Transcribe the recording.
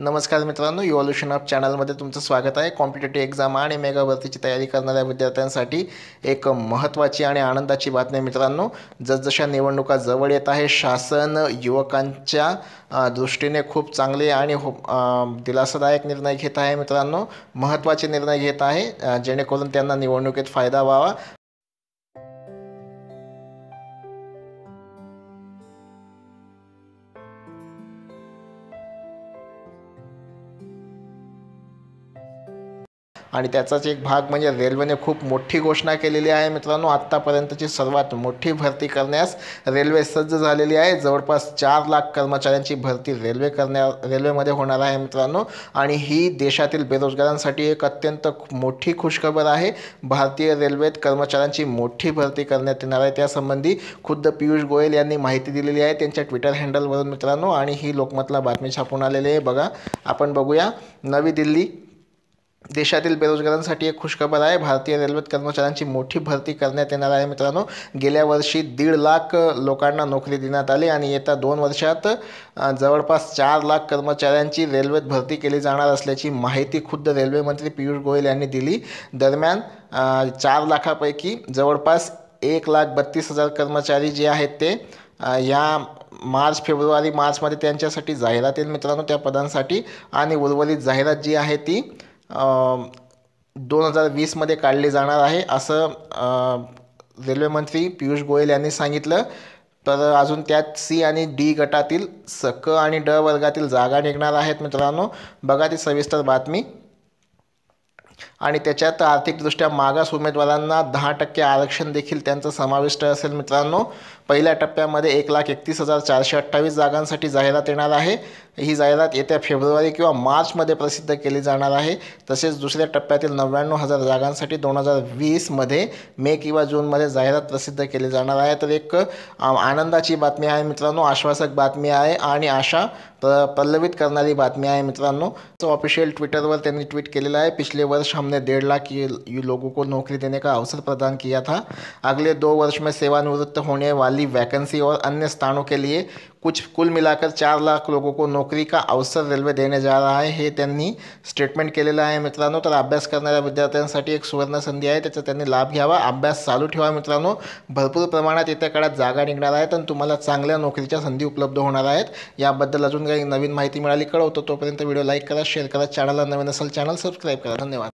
नमस्कार मित्रांनो evolution of चॅनलमध्ये तुमचं स्वागत आहे कॉम्पिटेटिव्ह एक्झाम आणि मेगा भरतीची तयारी करणाऱ्या विद्यार्थ्यांसाठी एक महत्त्वाची आणि आनंदाची बातमी मित्रांनो जसजशा निवडणुका जवळ येत आहे शासन युवकांच्या दृष्टीने खूप चांगले आणि हो दिलासादायक निर्णय घेत आहे मित्रांनो महत्त्वाचे निर्णय घेत आहे जेणेकरून त्यांना निवडणुकीत फायदा व्हावा आणि त्याचाच एक भाग म्हणजे रेल्वेने खूप मोठी घोषणा केलेली आहे मित्रांनो आत्तापर्यंतची सर्वात मोठी भरती करण्यास रेल्वे सज्ज झालेली आहे जवळपास चार लाख कर्मचाऱ्यांची भरती रेल्वे करण्या रेल्वेमध्ये होणार आहे मित्रांनो आणि ही देशातील बेरोजगारांसाठी एक अत्यंत मोठी खुशखबर आहे भारतीय रेल्वेत कर्मचाऱ्यांची मोठी भरती करण्यात येणार आहे त्यासंबंधी खुद्द पियुष गोयल यांनी माहिती दिलेली आहे त्यांच्या ट्विटर हँडलवरून मित्रांनो आणि ही लोकमतला बातमी छापून आलेली आहे बघा आपण बघूया नवी दिल्ली देशातील बेरोजगारांसाठी एक खुशखबर आहे भारतीय रेल्वेत कर्मचाऱ्यांची मोठी भरती करण्यात येणार आहे मित्रांनो गेल्या वर्षी दीड लाख लोकांना नोकरी देण्यात आली आणि येत्या दोन वर्षात जवळपास चार लाख कर्मचाऱ्यांची रेल्वेत भरती केली जाणार असल्याची माहिती खुद्द रेल्वेमंत्री पियुष गोयल यांनी दिली दरम्यान चार लाखापैकी जवळपास एक लाख बत्तीस हजार कर्मचारी जे आहेत ते या मार्च फेब्रुवारी मार्चमध्ये त्यांच्यासाठी जाहिरात येईल मित्रांनो त्या पदांसाठी आणि उर्वरित जाहिरात जी आहे ती दोन हजार वीसमध्ये काढले जाणार आहे असं रेल्वेमंत्री पियुष गोयल यांनी सांगितलं तर अजून त्यात सी आणि डी गटातील स क आणि ड वर्गातील जागा निघणार आहेत मित्रांनो बघा ती सविस्तर बातमी आणि त्याच्यात आर्थिकदृष्ट्या मागास उमेदवारांना दहा टक्के आरक्षण देखील त्यांचं समाविष्ट असेल मित्रांनो पहिल्या टप्प्यामध्ये एक लाख एकतीस हजार चारशे अठ्ठावीस जागांसाठी जाहिरात येणार आहे ही जाहिरात येत्या फेब्रुवारी किंवा मार्चमध्ये प्रसिद्ध केली जाणार आहे तसेच दुसऱ्या टप्प्यातील नव्याण्णव हजार जागांसाठी दोन हजार वीसमध्ये मे किंवा जूनमध्ये जाहिरात प्रसिद्ध केली जाणार आहे तर एक आनंदाची बातमी आहे मित्रांनो आश्वासक बातमी आहे आणि आशा प्र प्रलवित करणारी बातमी आहे मित्रांनो तो ऑफिशियल ट्विटरवर त्यांनी ट्वीट केलेला आहे पिछले वर्ष हमने डेड लाख लोगों को नोकरी देने का अवसर प्रदान किया था अगले दो वर्ष में सेवानिवृत्त होने वाली वैकेंसी और अन्य स्थानों के लिए कुछ कुल मिलाकर चार लाख लोगों को नौकरी नोकरी का अवसर रेल्वे देणे जा रहा आहे हे त्यांनी स्टेटमेंट केलेलं आहे मित्रांनो तर अभ्यास करणाऱ्या विद्यार्थ्यांसाठी एक सुवर्ण संधी आहे त्याचा त्यांनी लाभ घ्यावा अभ्यास चालू ठेवा मित्रांनो भरपूर प्रमाणात येत्या काळात जागा निघणार आहेत आणि तुम्हाला चांगल्या नोकरीच्या संधी उपलब्ध होणार आहेत याबद्दल अजून काही नवीन माहिती मिळाली कळवतो तोपर्यंत व्हिडिओ लाईक करा शेअर करा चॅनलला नवीन असेल चॅनल सबस्क्राईब करा धन्यवाद